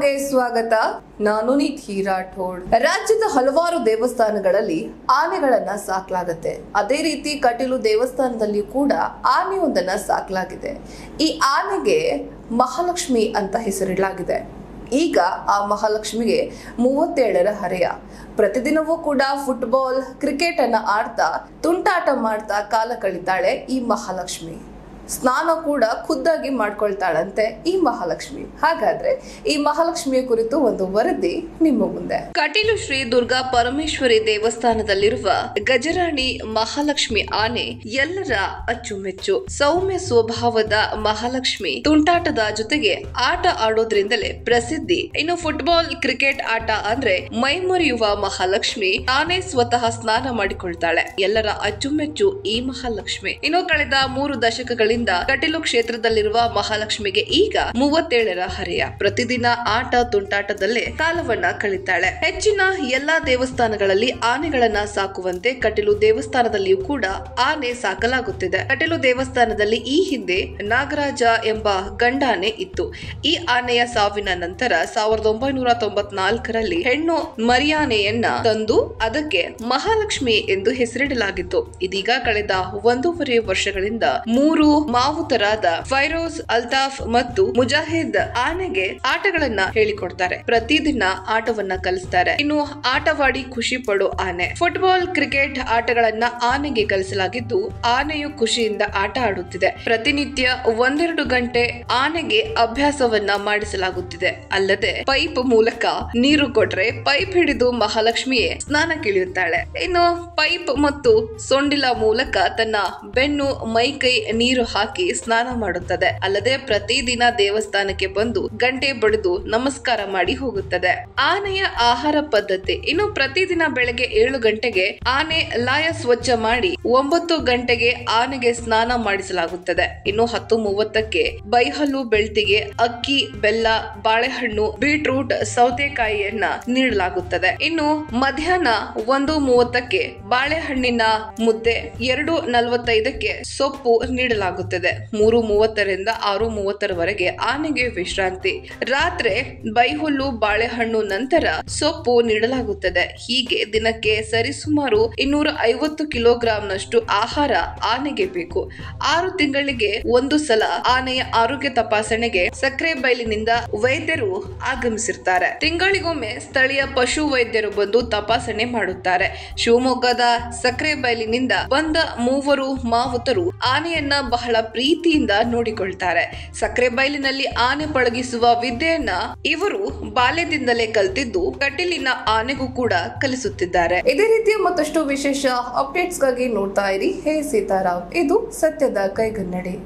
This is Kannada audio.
ಪ್ರೋಗ್ರಾಂಗೆ ಸ್ವಾಗತ ನಾನು ನಿಧಿ ರಾಠೋಡ್ ರಾಜ್ಯದ ಹಲವಾರು ದೇವಸ್ಥಾನಗಳಲ್ಲಿ ಆನೆಗಳನ್ನ ಸಾಕ್ಲಾಗತ್ತೆ ಅದೇ ರೀತಿ ಕಟೀಲು ದೇವಸ್ಥಾನದಲ್ಲಿ ಕೂಡ ಆನೆಯೊಂದನ್ನ ಸಾಕ್ಲಾಗಿದೆ ಈ ಆನೆಗೆ ಮಹಾಲಕ್ಷ್ಮಿ ಅಂತ ಹೆಸರಿಡಲಾಗಿದೆ ಈಗ ಆ ಮಹಾಲಕ್ಷ್ಮಿಗೆ ಮೂವತ್ತೇಳರ ಹರೆಯ ಪ್ರತಿದಿನವೂ ಕೂಡ ಫುಟ್ಬಾಲ್ ಕ್ರಿಕೆಟ್ ಅನ್ನ ಆಡ್ತಾ ತುಂಟಾಟ ಮಾಡ್ತಾ ಕಾಲ ಕಳಿತಾಳೆ ಈ ಮಹಾಲಕ್ಷ್ಮಿ ಸ್ನಾನ ಕೂಡ ಖುದ್ದಾಗಿ ಮಾಡ್ಕೊಳ್ತಾಳಂತೆ ಈ ಮಹಾಲಕ್ಷ್ಮಿ ಹಾಗಾದ್ರೆ ಈ ಮಹಾಲಕ್ಷ್ಮಿಯ ಕುರಿತು ಒಂದು ವರದಿ ನಿಮ್ಮ ಮುಂದೆ ಕಟೀಲು ಶ್ರೀ ದುರ್ಗಾ ಪರಮೇಶ್ವರಿ ದೇವಸ್ಥಾನದಲ್ಲಿರುವ ಗಜರಾಣಿ ಮಹಾಲಕ್ಷ್ಮಿ ಆನೆ ಎಲ್ಲರ ಅಚ್ಚುಮೆಚ್ಚು ಸೌಮ್ಯ ಸ್ವಭಾವದ ಮಹಾಲಕ್ಷ್ಮಿ ತುಂಟಾಟದ ಜೊತೆಗೆ ಆಟ ಆಡೋದ್ರಿಂದಲೇ ಪ್ರಸಿದ್ಧಿ ಇನ್ನು ಫುಟ್ಬಾಲ್ ಕ್ರಿಕೆಟ್ ಆಟ ಅಂದ್ರೆ ಮೈಮುರಿಯುವ ಮಹಾಲಕ್ಷ್ಮಿ ತಾನೇ ಸ್ವತಃ ಸ್ನಾನ ಮಾಡಿಕೊಳ್ತಾಳೆ ಎಲ್ಲರ ಅಚ್ಚುಮೆಚ್ಚು ಈ ಮಹಾಲಕ್ಷ್ಮಿ ಇನ್ನು ಕಳೆದ ಮೂರು ದಶಕಗಳಿಂದ ವರ್ಷಗಳಿಂದ ಕಟೀಲು ಕ್ಷೇತ್ರದಲ್ಲಿರುವ ಮಹಾಲಕ್ಷ್ಮಿಗೆ ಈಗ ಮೂವತ್ತೇಳರ ಹರೆಯ ಪ್ರತಿದಿನ ಆಟ ತುಂಟಾಟದಲ್ಲೇ ಕಾಲವನ್ನ ಕಳಿತಾಳೆ ಹೆಚ್ಚಿನ ಎಲ್ಲಾ ದೇವಸ್ಥಾನಗಳಲ್ಲಿ ಆನೆಗಳನ್ನ ಸಾಕುವಂತೆ ಕಟೀಲು ದೇವಸ್ಥಾನದಲ್ಲಿಯೂ ಕೂಡ ಆನೆ ಸಾಕಲಾಗುತ್ತಿದೆ ಕಟೀಲು ದೇವಸ್ಥಾನದಲ್ಲಿ ಈ ಹಿಂದೆ ನಾಗರಾಜ ಎಂಬ ಗಂಡಾನೆ ಇತ್ತು ಈ ಆನೆಯ ಸಾವಿನ ನಂತರ ಸಾವಿರದ ಒಂಬೈನೂರ ತೊಂಬತ್ನಾಲ್ಕರಲ್ಲಿ ಹೆಣ್ಣು ಮರಿಯಾನೆಯನ್ನ ತಂದು ಅದಕ್ಕೆ ಮಹಾಲಕ್ಷ್ಮಿ ಎಂದು ಹೆಸರಿಡಲಾಗಿತ್ತು ಇದೀಗ ಕಳೆದ ಒಂದೂವರೆ ವರ್ಷಗಳಿಂದ ಮೂರು ಮಾವುತರಾದ ಫೈರೋಜ್ ಅಲ್ತಾಫ್ ಮತ್ತು ಮುಜಾಹಿದ್ ಆನೆಗೆ ಆಟಗಳನ್ನ ಹೇಳಿಕೊಡ್ತಾರೆ ಪ್ರತಿದಿನ ಆಟವನ್ನ ಕಲಿಸ್ತಾರೆ ಇನ್ನು ಆಟವಾಡಿ ಖುಷಿ ಪಡೋ ಆನೆ ಫುಟ್ಬಾಲ್ ಕ್ರಿಕೆಟ್ ಆಟಗಳನ್ನ ಆನೆಗೆ ಕಲಿಸಲಾಗಿದ್ದು ಆನೆಯು ಖುಷಿಯಿಂದ ಆಟ ಆಡುತ್ತಿದೆ ಪ್ರತಿನಿತ್ಯ ಒಂದೆರಡು ಗಂಟೆ ಆನೆಗೆ ಅಭ್ಯಾಸವನ್ನ ಮಾಡಿಸಲಾಗುತ್ತಿದೆ ಅಲ್ಲದೆ ಪೈಪ್ ಮೂಲಕ ನೀರು ಕೊಟ್ರೆ ಪೈಪ್ ಹಿಡಿದು ಮಹಾಲಕ್ಷ್ಮಿಯೇ ಕಿಳಿಯುತ್ತಾಳೆ ಇನ್ನು ಪೈಪ್ ಮತ್ತು ಸೊಂಡಿಲ ಮೂಲಕ ತನ್ನ ಬೆನ್ನು ಮೈಕೈ ನೀರು ಹಾಕಿ ಸ್ನಾನ ಮಾಡುತ್ತದೆ ಅಲ್ಲದೆ ಪ್ರತಿದಿನ ದೇವಸ್ಥಾನಕ್ಕೆ ಬಂದು ಗಂಟೆ ಬಡಿದು ನಮಸ್ಕಾರ ಮಾಡಿ ಹೋಗುತ್ತದೆ ಆನೆಯ ಆಹಾರ ಪದ್ಧತಿ ಇನ್ನು ಪ್ರತಿದಿನ ಬೆಳಗ್ಗೆ ಏಳು ಗಂಟೆಗೆ ಆನೆ ಲಾಯ ಸ್ವಚ್ಛ ಮಾಡಿ ಒಂಬತ್ತು ಗಂಟೆಗೆ ಆನೆಗೆ ಸ್ನಾನ ಮಾಡಿಸಲಾಗುತ್ತದೆ ಇನ್ನು ಹತ್ತು ಮೂವತ್ತಕ್ಕೆ ಬೈಹಲ್ಲು ಬೆಳ್ತಿಗೆ ಅಕ್ಕಿ ಬೆಲ್ಲ ಬಾಳೆಹಣ್ಣು ಬೀಟ್ರೂಟ್ ಸೌತೆಕಾಯಿಯನ್ನ ನೀಡಲಾಗುತ್ತದೆ ಇನ್ನು ಮಧ್ಯಾಹ್ನ ಒಂದು ಮೂವತ್ತಕ್ಕೆ ಬಾಳೆಹಣ್ಣಿನ ಮುದ್ದೆ ಎರಡು ನಲವತ್ತೈದಕ್ಕೆ ಸೊಪ್ಪು ನೀಡಲಾಗುತ್ತದೆ ಆಗುತ್ತದೆ ಮೂರು ಮೂವತ್ತರಿಂದ ಆರು ಮೂವತ್ತರವರೆಗೆ ಆನೆಗೆ ವಿಶ್ರಾಂತಿ ರಾತ್ರಿ ಬೈಹುಲ್ಲು ಬಾಳೆಹಣ್ಣು ನಂತರ ಸೊಪ್ಪು ನೀಡಲಾಗುತ್ತದೆ ಹೀಗೆ ದಿನಕ್ಕೆ ಸರಿಸುಮಾರು ಇನ್ನೂರ ಐವತ್ತು ಕಿಲೋಗ್ರಾಂನಷ್ಟು ಆಹಾರ ಆನೆಗೆ ಬೇಕು ಆರು ತಿಂಗಳಿಗೆ ಒಂದು ಸಲ ಆನೆಯ ಆರೋಗ್ಯ ತಪಾಸಣೆಗೆ ಸಕ್ಕರೆ ಬೈಲಿನಿಂದ ವೈದ್ಯರು ಆಗಮಿಸಿರ್ತಾರೆ ತಿಂಗಳಿಗೊಮ್ಮೆ ಸ್ಥಳೀಯ ಪಶು ವೈದ್ಯರು ಬಂದು ತಪಾಸಣೆ ಮಾಡುತ್ತಾರೆ ಶಿವಮೊಗ್ಗದ ಸಕ್ಕರೆ ಬೈಲಿನಿಂದ ಬಂದ ಮೂವರು ಮಾವುತರು ಆನೆಯನ್ನ ಬಹಳ ಬಹಳ ಪ್ರೀತಿಯಿಂದ ನೋಡಿಕೊಳ್ತಾರೆ ಸಕ್ಕರೆ ಬೈಲಿನಲ್ಲಿ ಆನೆ ಪಳಗಿಸುವ ವಿದ್ಯೆಯನ್ನ ಇವರು ಬಾಲ್ಯದಿಂದಲೇ ಕಲ್ತಿದ್ದು ಕಟೀಲಿನ ಆನೆಗೂ ಕೂಡ ಕಲಿಸುತ್ತಿದ್ದಾರೆ ಇದೇ ರೀತಿಯ ಮತ್ತಷ್ಟು ವಿಶೇಷ ಅಪ್ಡೇಟ್ಸ್ ಗಾಗಿ ನೋಡ್ತಾ ಇರಿ ಹೇ ಸೀತಾರಾವ್ ಇದು ಸತ್ಯದ ಕೈಗನ್ನಡಿ